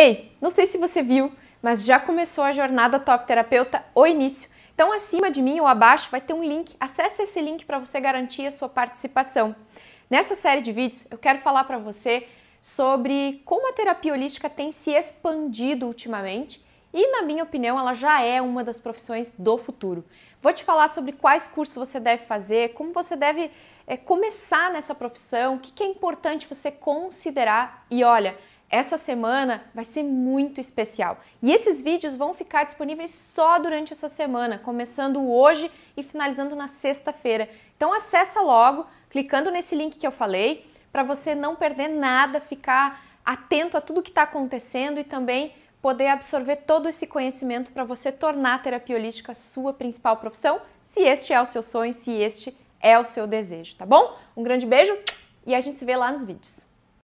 Ei, não sei se você viu, mas já começou a jornada Top Terapeuta O Início. Então, acima de mim ou abaixo vai ter um link. Acesse esse link para você garantir a sua participação. Nessa série de vídeos, eu quero falar para você sobre como a terapia holística tem se expandido ultimamente e, na minha opinião, ela já é uma das profissões do futuro. Vou te falar sobre quais cursos você deve fazer, como você deve é, começar nessa profissão, o que, que é importante você considerar e olha. Essa semana vai ser muito especial e esses vídeos vão ficar disponíveis só durante essa semana, começando hoje e finalizando na sexta-feira. Então acessa logo, clicando nesse link que eu falei, para você não perder nada, ficar atento a tudo que está acontecendo e também poder absorver todo esse conhecimento para você tornar a terapia holística sua principal profissão, se este é o seu sonho, se este é o seu desejo, tá bom? Um grande beijo e a gente se vê lá nos vídeos.